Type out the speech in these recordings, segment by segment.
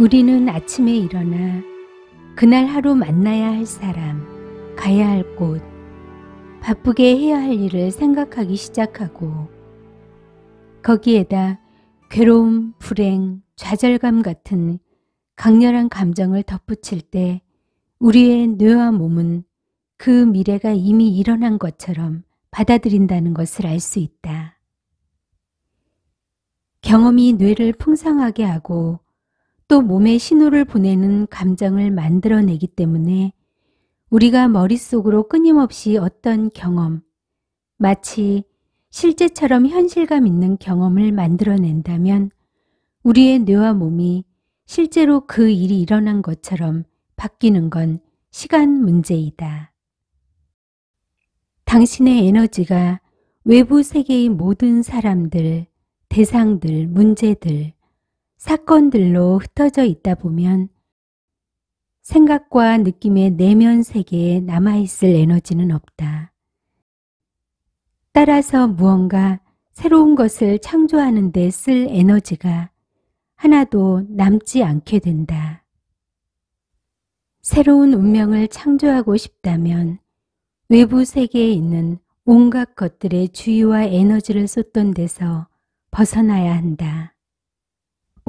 우리는 아침에 일어나 그날 하루 만나야 할 사람, 가야 할 곳, 바쁘게 해야 할 일을 생각하기 시작하고 거기에다 괴로움, 불행, 좌절감 같은 강렬한 감정을 덧붙일 때 우리의 뇌와 몸은 그 미래가 이미 일어난 것처럼 받아들인다는 것을 알 수 있다. 경험이 뇌를 풍성하게 하고 또 몸에 신호를 보내는 감정을 만들어내기 때문에 우리가 머릿속으로 끊임없이 어떤 경험, 마치 실제처럼 현실감 있는 경험을 만들어낸다면 우리의 뇌와 몸이 실제로 그 일이 일어난 것처럼 바뀌는 건 시간 문제이다. 당신의 에너지가 외부 세계의 모든 사람들, 대상들, 문제들, 사건들로 흩어져 있다 보면 생각과 느낌의 내면 세계에 남아있을 에너지는 없다. 따라서 무언가 새로운 것을 창조하는 데 쓸 에너지가 하나도 남지 않게 된다. 새로운 운명을 창조하고 싶다면 외부 세계에 있는 온갖 것들의 주의와 에너지를 쏟던 데서 벗어나야 한다.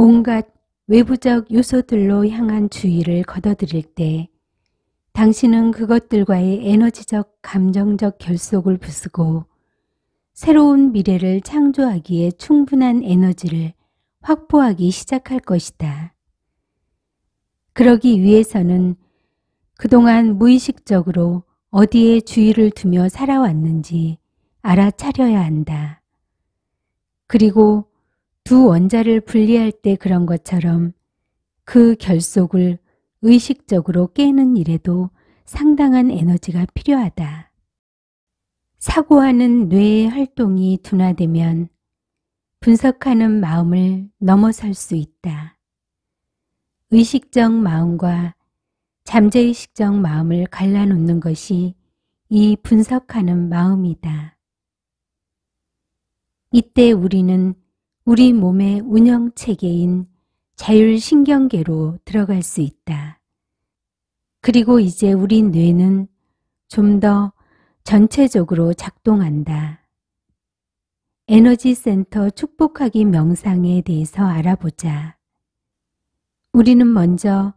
온갖 외부적 요소들로 향한 주의를 걷어들일 때 당신은 그것들과의 에너지적 감정적 결속을 부수고 새로운 미래를 창조하기에 충분한 에너지를 확보하기 시작할 것이다. 그러기 위해서는 그동안 무의식적으로 어디에 주의를 두며 살아왔는지 알아차려야 한다. 그리고 두 원자를 분리할 때 그런 것처럼 그 결속을 의식적으로 깨는 일에도 상당한 에너지가 필요하다. 사고하는 뇌의 활동이 둔화되면 분석하는 마음을 넘어설 수 있다. 의식적 마음과 잠재의식적 마음을 갈라놓는 것이 이 분석하는 마음이다. 이때 우리는 우리 몸의 운영 체계인 자율신경계로 들어갈 수 있다. 그리고 이제 우리 뇌는 좀 더 전체적으로 작동한다. 에너지 센터 축복하기 명상에 대해서 알아보자. 우리는 먼저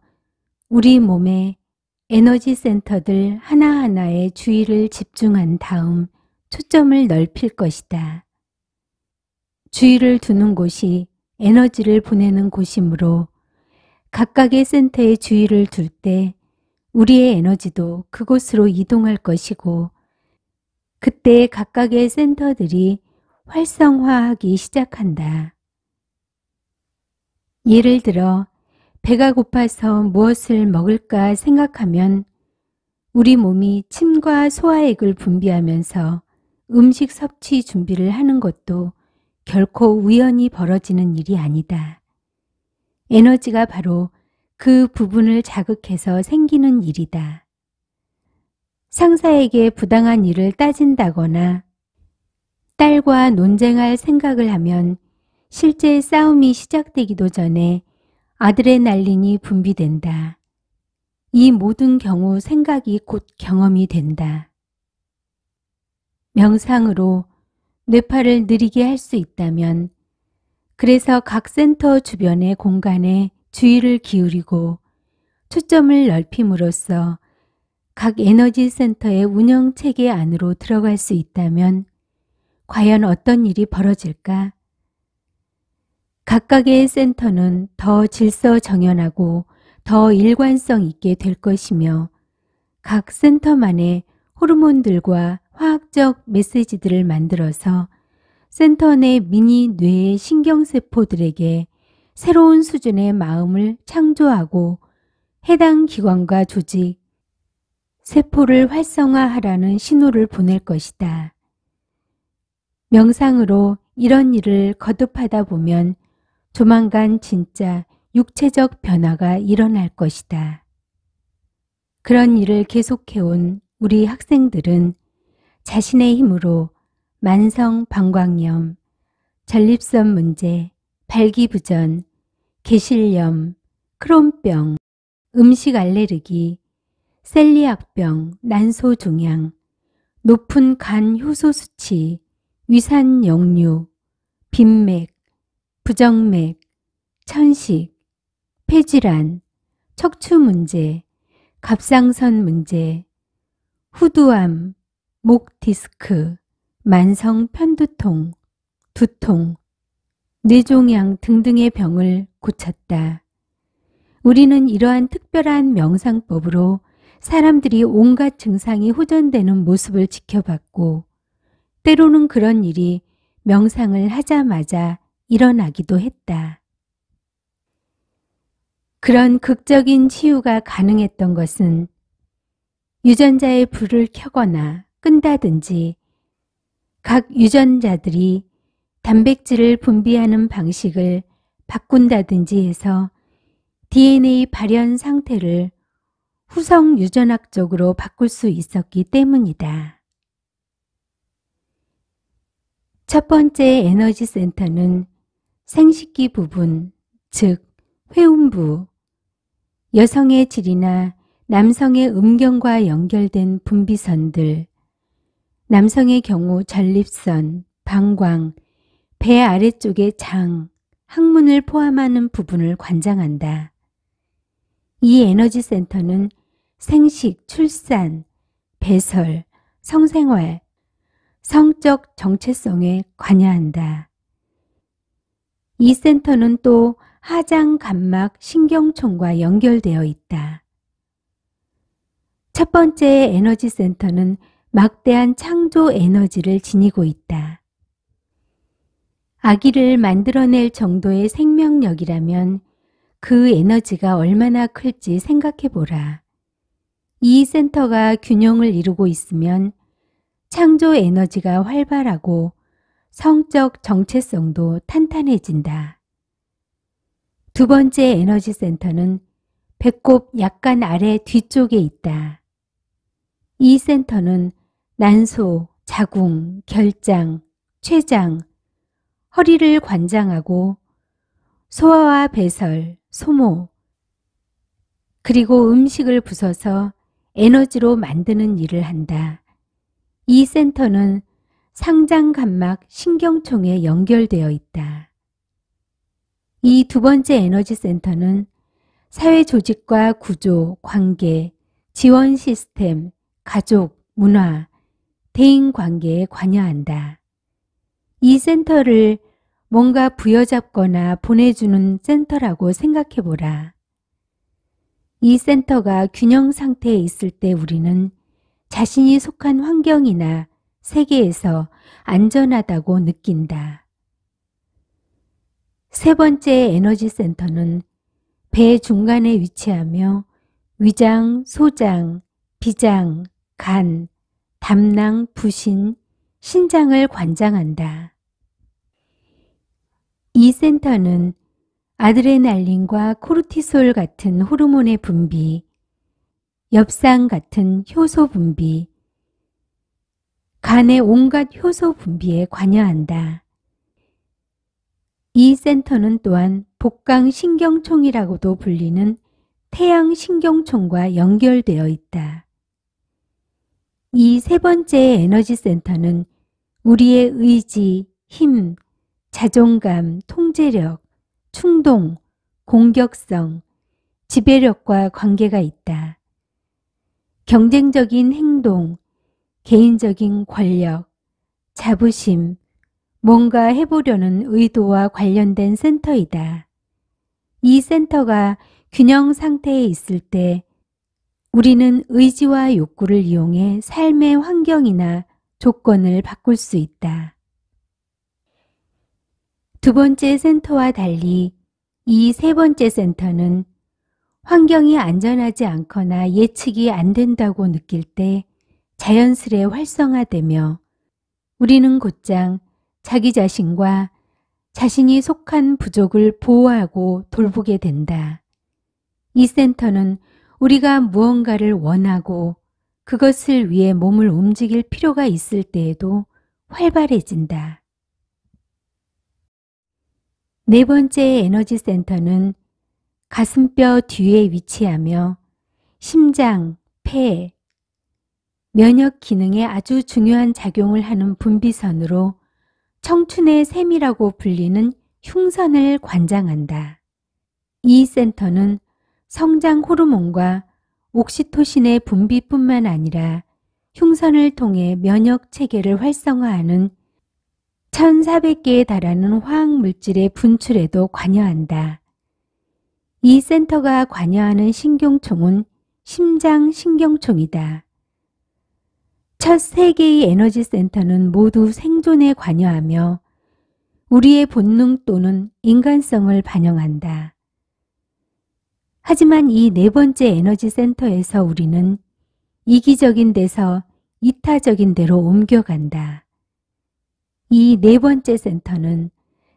우리 몸의 에너지 센터들 하나하나에 주의를 집중한 다음 초점을 넓힐 것이다. 주의를 두는 곳이 에너지를 보내는 곳이므로 각각의 센터에 주의를 둘 때 우리의 에너지도 그곳으로 이동할 것이고 그때 각각의 센터들이 활성화하기 시작한다. 예를 들어 배가 고파서 무엇을 먹을까 생각하면 우리 몸이 침과 소화액을 분비하면서 음식 섭취 준비를 하는 것도 결코 우연히 벌어지는 일이 아니다. 에너지가 바로 그 부분을 자극해서 생기는 일이다. 상사에게 부당한 일을 따진다거나 딸과 논쟁할 생각을 하면 실제 싸움이 시작되기도 전에 아드레날린이 분비된다. 이 모든 경우 생각이 곧 경험이 된다. 명상으로 뇌파를 느리게 할 수 있다면 그래서 각 센터 주변의 공간에 주의를 기울이고 초점을 넓힘으로써 각 에너지 센터의 운영 체계 안으로 들어갈 수 있다면 과연 어떤 일이 벌어질까? 각각의 센터는 더 질서 정연하고 더 일관성 있게 될 것이며 각 센터만의 호르몬들과 화학적 메시지들을 만들어서 센터 내 미니 뇌의 신경세포들에게 새로운 수준의 마음을 창조하고 해당 기관과 조직, 세포를 활성화하라는 신호를 보낼 것이다. 명상으로 이런 일을 거듭하다 보면 조만간 진짜 육체적 변화가 일어날 것이다. 그런 일을 계속해온 우리 학생들은 자신의 힘으로 만성 방광염, 전립선 문제, 발기부전, 개실염, 크론병, 음식 알레르기, 셀리악병, 난소종양, 높은 간 효소 수치, 위산 역류, 빈맥, 부정맥, 천식, 폐질환, 척추 문제, 갑상선 문제, 후두암, 목 디스크, 만성 편두통, 두통, 뇌종양 등등의 병을 고쳤다. 우리는 이러한 특별한 명상법으로 사람들이 온갖 증상이 호전되는 모습을 지켜봤고 때로는 그런 일이 명상을 하자마자 일어나기도 했다. 그런 극적인 치유가 가능했던 것은 유전자의 불을 켜거나 끈다든지 각 유전자들이 단백질을 분비하는 방식을 바꾼다든지 해서 DNA 발현 상태를 후성 유전학적으로 바꿀 수 있었기 때문이다. 첫 번째 에너지 센터는 생식기 부분, 즉 회음부, 여성의 질이나 남성의 음경과 연결된 분비선들, 남성의 경우 전립선, 방광, 배 아래쪽의 장, 항문을 포함하는 부분을 관장한다. 이 에너지 센터는 생식, 출산, 배설, 성생활, 성적 정체성에 관여한다. 이 센터는 또 하장 감막 신경총과 연결되어 있다. 첫 번째 에너지 센터는 막대한 창조 에너지를 지니고 있다. 아기를 만들어낼 정도의 생명력이라면 그 에너지가 얼마나 클지 생각해 보라. 이 센터가 균형을 이루고 있으면 창조 에너지가 활발하고 성적 정체성도 탄탄해진다. 두 번째 에너지 센터는 배꼽 약간 아래 뒤쪽에 있다. 이 센터는 난소, 자궁, 결장, 췌장, 허리를 관장하고 소화와 배설, 소모, 그리고 음식을 부숴서 에너지로 만드는 일을 한다. 이 센터는 상장간막 신경총에 연결되어 있다. 이 두 번째 에너지 센터는 사회 조직과 구조, 관계, 지원 시스템, 가족, 문화, 대인 관계에 관여한다. 이 센터를 뭔가 부여잡거나 보내주는 센터라고 생각해 보라. 이 센터가 균형 상태에 있을 때 우리는 자신이 속한 환경이나 세계에서 안전하다고 느낀다. 세 번째 에너지 센터는 배 중간에 위치하며 위장, 소장, 비장, 간, 담낭, 부신, 신장을 관장한다. 이 센터는 아드레날린과 코르티솔 같은 호르몬의 분비, 엽상 같은 효소 분비, 간의 온갖 효소 분비에 관여한다. 이 센터는 또한 복강신경총이라고도 불리는 태양신경총과 연결되어 있다. 이세 번째 에너지 센터는 우리의 의지, 힘, 자존감, 통제력, 충동, 공격성, 지배력과 관계가 있다. 경쟁적인 행동, 개인적인 권력, 자부심, 뭔가 해보려는 의도와 관련된 센터이다. 이 센터가 균형 상태에 있을 때 우리는 의지와 욕구를 이용해 삶의 환경이나 조건을 바꿀 수 있다. 두 번째 센터와 달리 이 세 번째 센터는 환경이 안전하지 않거나 예측이 안 된다고 느낄 때 자연스레 활성화되며 우리는 곧장 자기 자신과 자신이 속한 부족을 보호하고 돌보게 된다. 이 센터는 우리가 무언가를 원하고 그것을 위해 몸을 움직일 필요가 있을 때에도 활발해진다. 네 번째 에너지 센터는 가슴뼈 뒤에 위치하며 심장, 폐, 면역 기능에 아주 중요한 작용을 하는 분비선으로 청춘의 샘이라고 불리는 흉선을 관장한다. 이 센터는 성장 호르몬과 옥시토신의 분비뿐만 아니라 흉선을 통해 면역 체계를 활성화하는 1400개에 달하는 화학물질의 분출에도 관여한다. 이 센터가 관여하는 신경총은 심장 신경총이다. 첫 3개의 에너지 센터는 모두 생존에 관여하며 우리의 본능 또는 인간성을 반영한다. 하지만 이 네 번째 에너지 센터에서 우리는 이기적인 데서 이타적인 데로 옮겨간다. 이 네 번째 센터는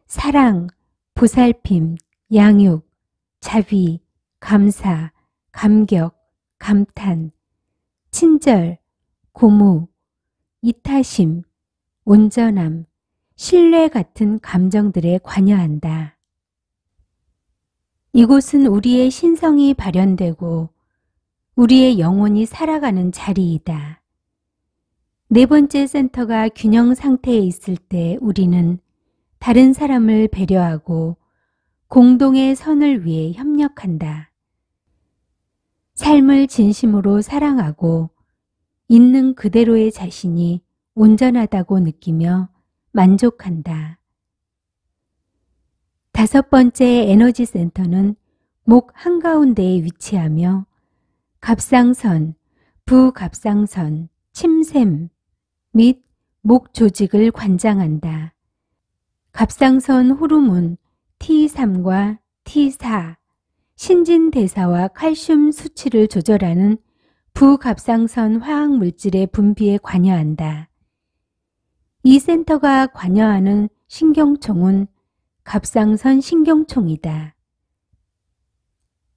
사랑, 보살핌, 양육, 자비, 감사, 감격, 감탄, 친절, 고무, 이타심, 온전함, 신뢰 같은 감정들에 관여한다. 이곳은 우리의 신성이 발현되고 우리의 영혼이 살아가는 자리이다. 네 번째 센터가 균형 상태에 있을 때 우리는 다른 사람을 배려하고 공동의 선을 위해 협력한다. 삶을 진심으로 사랑하고 있는 그대로의 자신이 온전하다고 느끼며 만족한다. 다섯 번째 에너지 센터는 목 한가운데에 위치하며 갑상선, 부갑상선, 침샘 및 목 조직을 관장한다. 갑상선 호르몬 T3과 T4, 신진대사와 칼슘 수치를 조절하는 부갑상선 화학물질의 분비에 관여한다. 이 센터가 관여하는 신경총은 갑상선 신경총이다.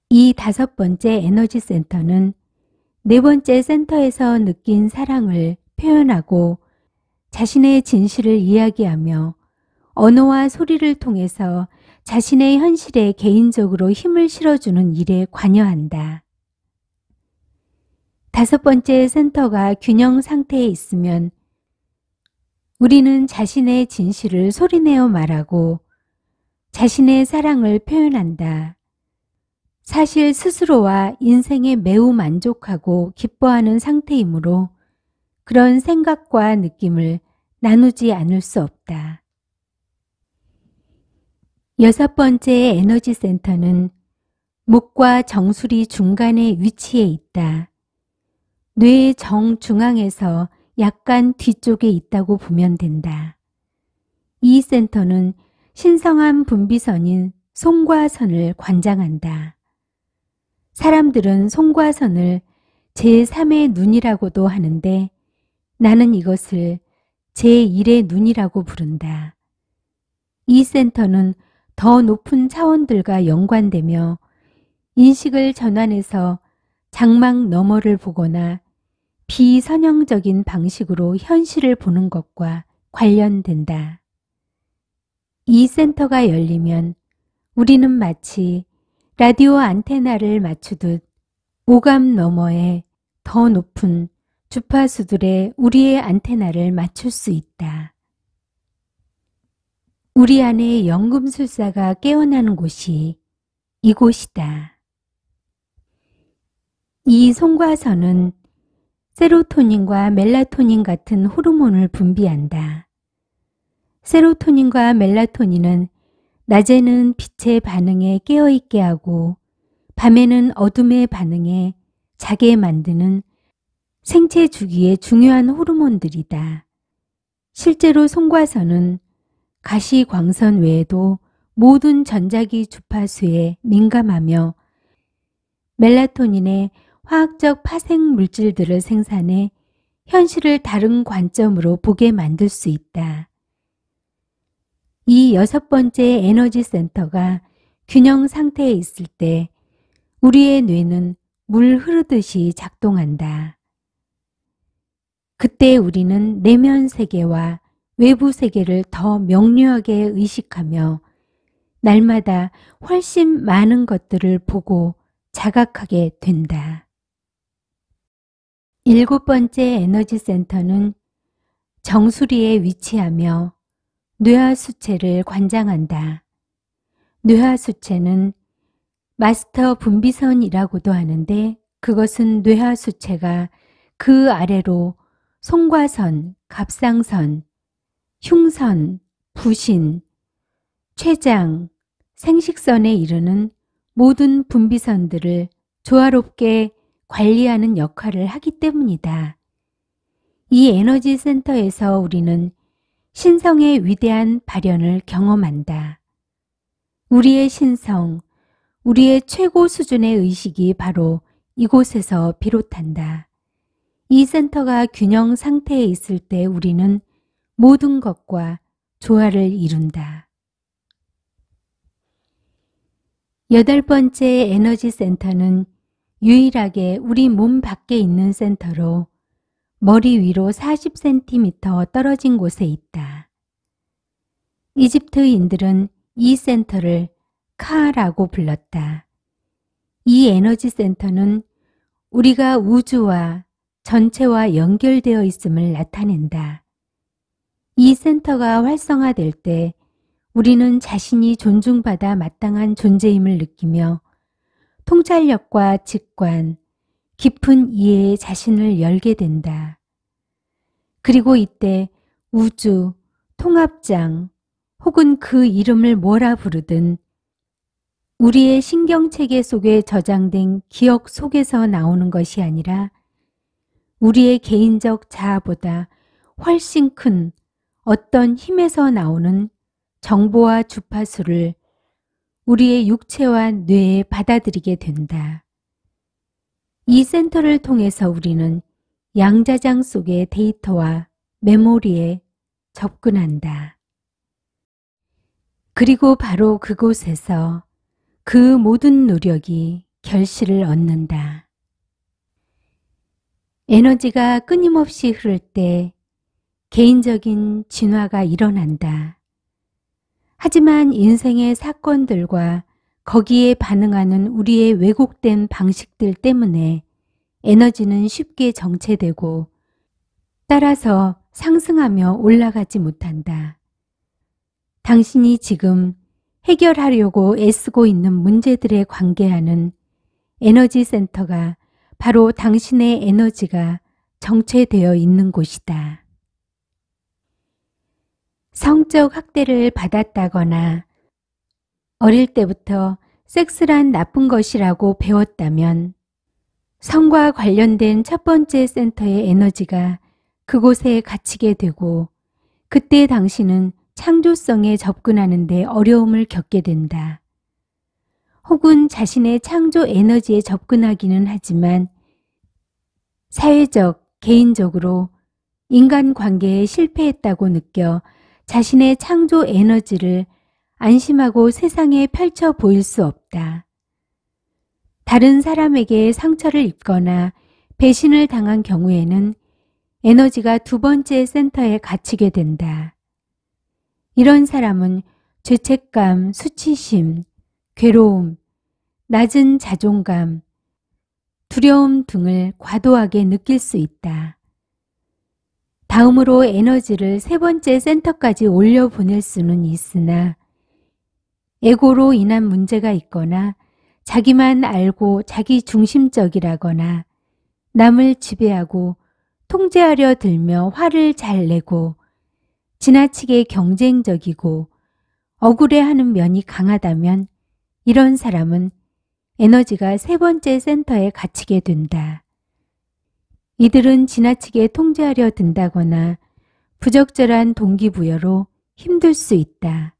이 다섯 번째 에너지 센터는 네 번째 센터에서 느낀 사랑을 표현하고 자신의 진실을 이야기하며 언어와 소리를 통해서 자신의 현실에 개인적으로 힘을 실어주는 일에 관여한다. 다섯 번째 센터가 균형 상태에 있으면 우리는 자신의 진실을 소리내어 말하고 자신의 사랑을 표현한다. 사실 스스로와 인생에 매우 만족하고 기뻐하는 상태이므로 그런 생각과 느낌을 나누지 않을 수 없다. 여섯 번째 에너지 센터는 목과 정수리 중간에 위치해 있다. 뇌의 정중앙에서 약간 뒤쪽에 있다고 보면 된다. 이 센터는 신성한 분비선인 송과선을 관장한다. 사람들은 송과선을 제3의 눈이라고도 하는데 나는 이것을 제1의 눈이라고 부른다. 이 센터는 더 높은 차원들과 연관되며 인식을 전환해서 장막 너머를 보거나 비선형적인 방식으로 현실을 보는 것과 관련된다. 이 센터가 열리면 우리는 마치 라디오 안테나를 맞추듯 오감 너머에 더 높은 주파수들의 우리의 안테나를 맞출 수 있다. 우리 안에 연금술사가 깨어나는 곳이 이곳이다. 이 송과선은 세로토닌과 멜라토닌 같은 호르몬을 분비한다. 세로토닌과 멜라토닌은 낮에는 빛의 반응에 깨어있게 하고 밤에는 어둠의 반응에 자게 만드는 생체 주기의 중요한 호르몬들이다. 실제로 송과선은 가시광선 외에도 모든 전자기 주파수에 민감하며 멜라토닌의 화학적 파생 물질들을 생산해 현실을 다른 관점으로 보게 만들 수 있다. 이 여섯 번째 에너지 센터가 균형 상태에 있을 때 우리의 뇌는 물 흐르듯이 작동한다. 그때 우리는 내면 세계와 외부 세계를 더 명료하게 의식하며 날마다 훨씬 많은 것들을 보고 자각하게 된다. 일곱 번째 에너지 센터는 정수리에 위치하며 뇌하수체를 관장한다. 뇌하수체는 마스터 분비선이라고도 하는데 그것은 뇌하수체가 그 아래로 송과선, 갑상선, 흉선, 부신, 췌장, 생식선에 이르는 모든 분비선들을 조화롭게 관리하는 역할을 하기 때문이다. 이 에너지 센터에서 우리는 신성의 위대한 발현을 경험한다. 우리의 신성, 우리의 최고 수준의 의식이 바로 이곳에서 비롯한다. 이 센터가 균형 상태에 있을 때 우리는 모든 것과 조화를 이룬다. 여덟 번째 에너지 센터는 유일하게 우리 몸 밖에 있는 센터로 머리 위로 40cm 떨어진 곳에 있다. 이집트인들은 이 센터를 카라고 불렀다. 이 에너지 센터는 우리가 우주와 전체와 연결되어 있음을 나타낸다. 이 센터가 활성화될 때 우리는 자신이 존중받아 마땅한 존재임을 느끼며 통찰력과 직관, 깊은 이해에 자신을 열게 된다. 그리고 이때 우주, 통합장 혹은 그 이름을 뭐라 부르든 우리의 신경체계 속에 저장된 기억 속에서 나오는 것이 아니라 우리의 개인적 자아보다 훨씬 큰 어떤 힘에서 나오는 정보와 주파수를 우리의 육체와 뇌에 받아들이게 된다. 이 센터를 통해서 우리는 양자장 속의 데이터와 메모리에 접근한다. 그리고 바로 그곳에서 그 모든 노력이 결실을 얻는다. 에너지가 끊임없이 흐를 때 개인적인 진화가 일어난다. 하지만 인생의 사건들과 거기에 반응하는 우리의 왜곡된 방식들 때문에 에너지는 쉽게 정체되고 따라서 상승하며 올라가지 못한다. 당신이 지금 해결하려고 애쓰고 있는 문제들에 관계하는 에너지 센터가 바로 당신의 에너지가 정체되어 있는 곳이다. 성적 확대를 받았다거나 어릴 때부터 섹스란 나쁜 것이라고 배웠다면 성과 관련된 첫 번째 센터의 에너지가 그곳에 갇히게 되고 그때 당신은 창조성에 접근하는데 어려움을 겪게 된다. 혹은 자신의 창조 에너지에 접근하기는 하지만 사회적, 개인적으로 인간 관계에 실패했다고 느껴 자신의 창조 에너지를 안심하고 세상에 펼쳐 보일 수 없다. 다른 사람에게 상처를 입거나 배신을 당한 경우에는 에너지가 두 번째 센터에 갇히게 된다. 이런 사람은 죄책감, 수치심, 괴로움, 낮은 자존감, 두려움 등을 과도하게 느낄 수 있다. 다음으로 에너지를 세 번째 센터까지 올려보낼 수는 있으나 에고로 인한 문제가 있거나 자기만 알고 자기 중심적이라거나 남을 지배하고 통제하려 들며 화를 잘 내고 지나치게 경쟁적이고 억울해하는 면이 강하다면 이런 사람은 에너지가 세 번째 센터에 갇히게 된다. 이들은 지나치게 통제하려 든다거나 부적절한 동기부여로 힘들 수 있다.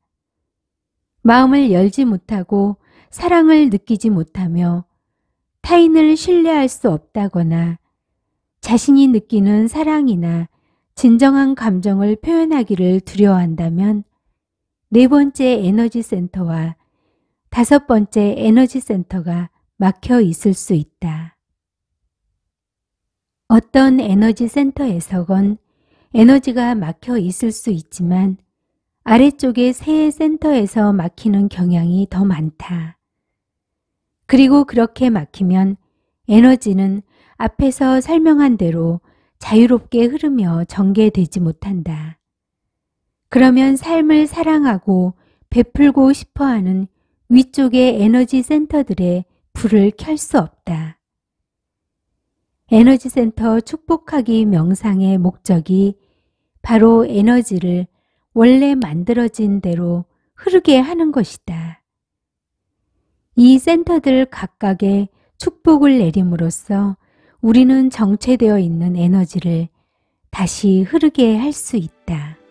마음을 열지 못하고 사랑을 느끼지 못하며 타인을 신뢰할 수 없다거나 자신이 느끼는 사랑이나 진정한 감정을 표현하기를 두려워한다면 네 번째 에너지 센터와 다섯 번째 에너지 센터가 막혀 있을 수 있다. 어떤 에너지 센터에서건 에너지가 막혀 있을 수 있지만 아래쪽에 새의 센터에서 막히는 경향이 더 많다. 그리고 그렇게 막히면 에너지는 앞에서 설명한 대로 자유롭게 흐르며 전개되지 못한다. 그러면 삶을 사랑하고 베풀고 싶어하는 위쪽의 에너지 센터들의 불을 켤 수 없다. 에너지 센터 축복하기 명상의 목적이 바로 에너지를 원래 만들어진 대로 흐르게 하는 것이다. 이 센터들 각각의 축복을 내림으로써 우리는 정체되어 있는 에너지를 다시 흐르게 할 수 있다.